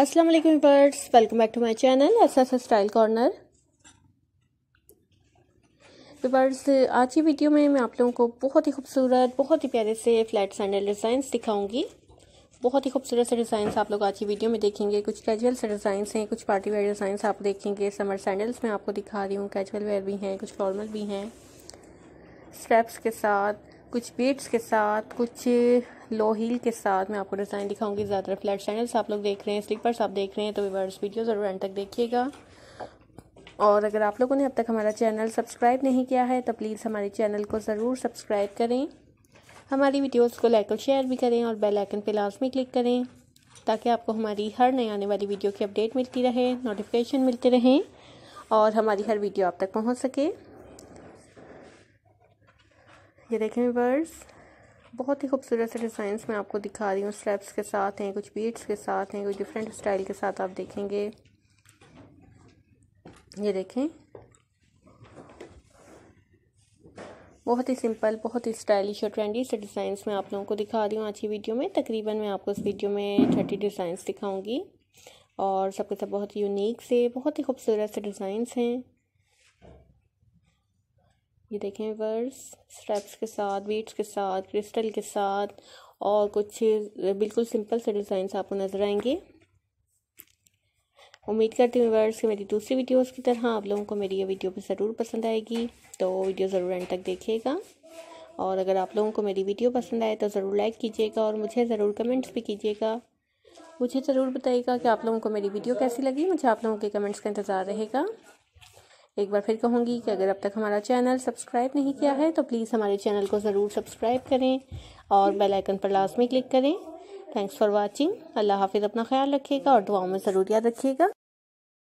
अस्सलाम वालेकुम birds welcome back to my channel S S style corner तो birds आज की वीडियो में मैं आप लोगों को बहुत ही खूबसूरत बहुत ही प्यारे से फ्लैट सैंडल डिज़ाइंस दिखाऊंगी बहुत ही खूबसूरत से डिज़ाइंस आप लोग आज की वीडियो में देखेंगे कुछ कैजुअल से डिज़ाइंस हैं कुछ पार्टी वेयर डिज़ाइंस आप देखेंगे समर सैंडल्स मैं आपको दिखा रही हूँ कैजुअल वेयर भी हैं कुछ फॉर्मल भी हैं स्ट्रैप्स के साथ कुछ बीट्स के साथ कुछ लो हील के साथ मैं आपको डिज़ाइन दिखाऊंगी ज़्यादातर फ्लैट सैंडल्स आप लोग देख रहे हैं स्लीपर्स आप देख रहे हैं तो वीवर्स वीडियो ज़रूर एंड तक देखिएगा और अगर आप लोगों ने अब तक हमारा चैनल सब्सक्राइब नहीं किया है तो प्लीज़ हमारे चैनल को ज़रूर सब्सक्राइब करें हमारी वीडियोस को लाइक और शेयर भी करें और बेल आइकन पे लाजमी क्लिक करें ताकि आपको हमारी हर नई आने वाली वीडियो की अपडेट मिलती रहे नोटिफिकेशन मिलते रहें और हमारी हर वीडियो आप तक पहुंच सके ये देखें वर्स बहुत ही खूबसूरत से डिज़ाइंस मैं आपको दिखा रही हूँ स्ट्रैप्स के साथ हैं कुछ बीट्स के साथ हैं कुछ डिफरेंट स्टाइल के साथ आप देखेंगे ये देखें बहुत ही सिंपल बहुत ही स्टाइलिश और ट्रेंडी से डिज़ाइंस मैं आप लोगों को दिखा रही हूँ आज की वीडियो में तकरीबन मैं आपको इस वीडियो में थर्टी डिज़ाइंस दिखाऊंगी और सबके सब बहुत यूनिक से बहुत ही खूबसूरत से डिज़ाइंस हैं ये देखें वर्स स्टेप्स के साथ बीट्स के साथ क्रिस्टल के साथ और कुछ बिल्कुल सिंपल से डिज़ाइन आपको नज़र आएंगे उम्मीद करती हूँ वर्स कि मेरी दूसरी वीडियोस की तरह आप लोगों को मेरी ये वीडियो भी ज़रूर पसंद आएगी तो वीडियो ज़रूर एंड तक देखिएगा और अगर आप लोगों को मेरी वीडियो पसंद आए तो ज़रूर लाइक कीजिएगा और मुझे ज़रूर कमेंट्स भी कीजिएगा मुझे ज़रूर बताइएगा कि आप लोगों को मेरी वीडियो कैसी लगी मुझे आप लोगों के कमेंट्स का इंतज़ार रहेगा एक बार फिर कहूँगी कि अगर अब तक हमारा चैनल सब्सक्राइब नहीं किया है तो प्लीज़ हमारे चैनल को ज़रूर सब्सक्राइब करें और बेल आइकन पर लाजमी क्लिक करें थैंक्स फॉर वाचिंग अल्लाह हाफिज़ अपना ख्याल रखिएगा और दुआओं में ज़रूर याद रखिएगा